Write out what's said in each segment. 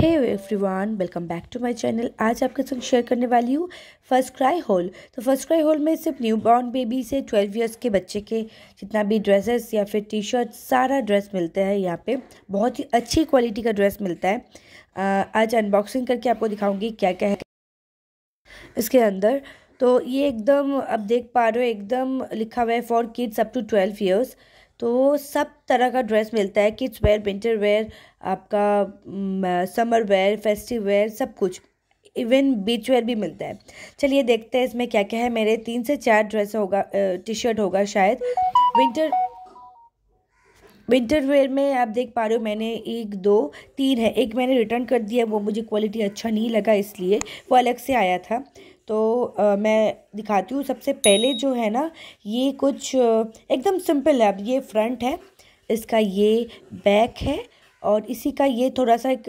hey everyone welcome back to my channel आज आपके संग शेयर करने वाली हूँ फर्स्ट क्राई होल तो फर्स्ट क्राई होल में सिर्फ न्यू बॉर्न बेबी से ट्वेल्व इयर्स के बच्चे के जितना भी ड्रेसेस या फिर टी शर्ट सारा ड्रेस मिलता है यहाँ पे बहुत ही अच्छी क्वालिटी का ड्रेस मिलता है आज अनबॉक्सिंग करके आपको दिखाऊँगी क्या क्या है इसके अंदर तो ये एकदम आप देख पा रहे हो एकदम लिखा हुआ है for kids up to twelve years तो सब तरह का ड्रेस मिलता है किड्स वेयर विंटर वेयर आपका समर वेयर फेस्टिव वेयर सब कुछ इवन बीच वेयर भी मिलता है चलिए देखते हैं इसमें क्या क्या है मेरे तीन से चार ड्रेस होगा टी शर्ट होगा शायद विंटर विंटर वेयर में आप देख पा रहे हो मैंने एक दो तीन है एक मैंने रिटर्न कर दिया वो मुझे क्वालिटी अच्छा नहीं लगा इसलिए वो अलग से आया था तो आ, मैं दिखाती हूँ सबसे पहले जो है ना ये कुछ एकदम सिंपल है अब ये फ्रंट है इसका ये बैक है और इसी का ये थोड़ा सा एक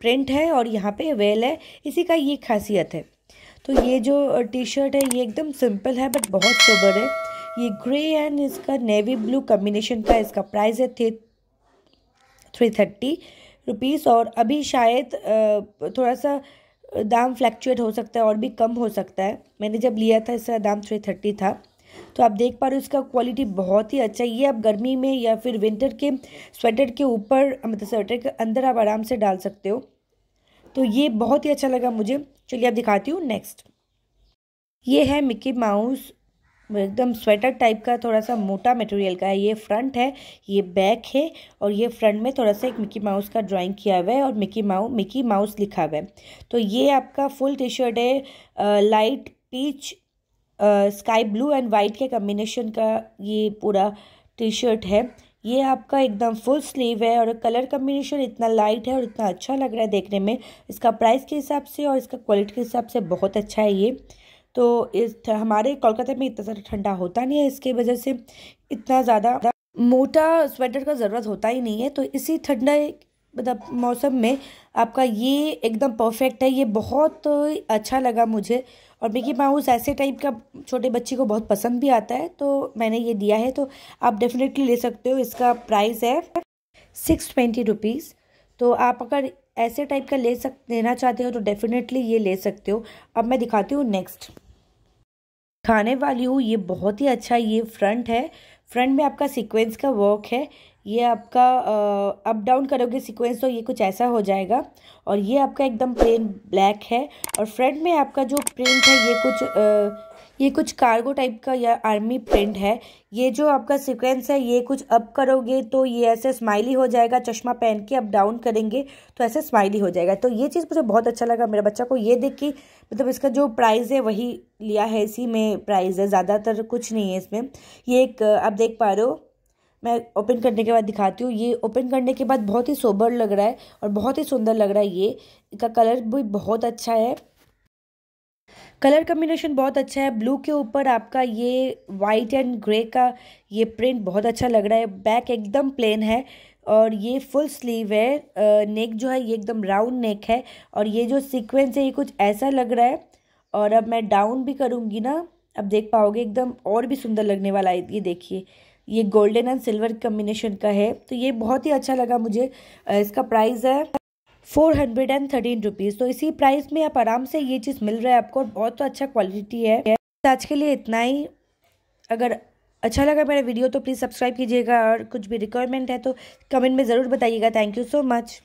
प्रिंट है और यहाँ पे वेल है इसी का ये खासियत है तो ये जो टी शर्ट है ये एकदम सिंपल है बट बहुत सुबर है ये ग्रे एंड इसका नेवी ब्लू कम्बिनेशन का इसका प्राइस है थे थ्री थर्टी रुपीज़ और अभी शायद थोड़ा सा दाम फ्लैक्चुएट हो सकता है और भी कम हो सकता है मैंने जब लिया था इसका दाम थ्री थर्टी था तो आप देख पा रहे हो इसका क्वालिटी बहुत ही अच्छा है ये आप गर्मी में या फिर विंटर के स्वेटर के ऊपर मतलब स्वेटर के अंदर आप आराम से डाल सकते हो तो ये बहुत ही अच्छा लगा मुझे चलिए आप दिखाती हूँ नेक्स्ट ये है मिकी माउस एकदम स्वेटर टाइप का थोड़ा सा मोटा मटेरियल का है ये फ्रंट है ये बैक है और ये फ्रंट में थोड़ा सा एक मिकी माउस का ड्राइंग किया हुआ है और मिकी माउ मिकी माउस लिखा हुआ है तो ये आपका फुल टी शर्ट है आ, light peach sky blue and white के कम्बिनेशन का ये पूरा टी शर्ट है ये आपका एकदम फुल स्लीव है और कलर कम्बिनेशन इतना लाइट है और इतना अच्छा लग रहा है देखने में इसका प्राइस के हिसाब से और इसका क्वालिटी के हिसाब से बहुत अच्छा है ये तो इस हमारे कोलकाता में इतना ज़्यादा ठंडा होता नहीं है इसके वजह से इतना ज़्यादा मोटा स्वेटर का ज़रूरत होता ही नहीं है तो इसी ठंडा मतलब मौसम में आपका ये एकदम परफेक्ट है ये बहुत अच्छा लगा मुझे और मिकी माउस ऐसे टाइप का छोटे बच्चे को बहुत पसंद भी आता है तो मैंने ये दिया है तो आप डेफिनेटली ले सकते हो इसका प्राइस है सिक्स ट्वेंटी रुपीज़ तो आप अगर ऐसे टाइप का ले सक लेना चाहते हो तो डेफिनेटली ये ले सकते हो अब मैं दिखाती हूँ नेक्स्ट खाने वाली हूँ ये बहुत ही अच्छा ये फ्रंट है फ्रंट में आपका सीक्वेंस का वर्क है ये आपका अप डाउन करोगे सीक्वेंस तो ये कुछ ऐसा हो जाएगा और ये आपका एकदम प्लेन ब्लैक है और फ्रंट में आपका जो प्रिंट है ये कुछ आ, ये कुछ कार्गो टाइप का या आर्मी प्रिंट है ये जो आपका सीक्वेंस है ये कुछ अप करोगे तो ये ऐसे स्माइली हो जाएगा चश्मा पहन के अप डाउन करेंगे तो ऐसे स्माइली हो जाएगा तो ये चीज़ मुझे बहुत अच्छा लगा मेरा बच्चा को ये देख के मतलब इसका जो प्राइज़ है वही लिया है इसी में प्राइज़ है ज़्यादातर कुछ नहीं है इसमें ये एक आप देख पा रहे हो मैं ओपन करने के बाद दिखाती हूँ ये ओपन करने के बाद बहुत ही सोबर लग रहा है और बहुत ही सुंदर लग रहा है ये इसका कलर भी बहुत अच्छा है कलर कम्बिनेशन बहुत अच्छा है ब्लू के ऊपर आपका ये वाइट एंड ग्रे का ये प्रिंट बहुत अच्छा लग रहा है बैक एकदम प्लेन है और ये फुल स्लीव है नेक जो है ये एकदम राउंड नेक है और ये जो सीक्वेंस है ये कुछ ऐसा लग रहा है और अब मैं डाउन भी करूँगी ना अब देख पाओगे एकदम और भी सुंदर लगने वाला है ये देखिए ये गोल्डन एंड सिल्वर कम्बिनेशन का है तो ये बहुत ही अच्छा लगा मुझे इसका प्राइस है four hundred and thirteen rupees तो इसी प्राइस में आप आराम से ये चीज़ मिल रहा है आपको बहुत अच्छा तो अच्छा क्वालिटी है आज के लिए इतना ही अगर अच्छा लगा मेरा वीडियो तो प्लीज़ सब्सक्राइब कीजिएगा और कुछ भी रिक्वायरमेंट है तो कमेंट में ज़रूर बताइएगा थैंक यू सो मच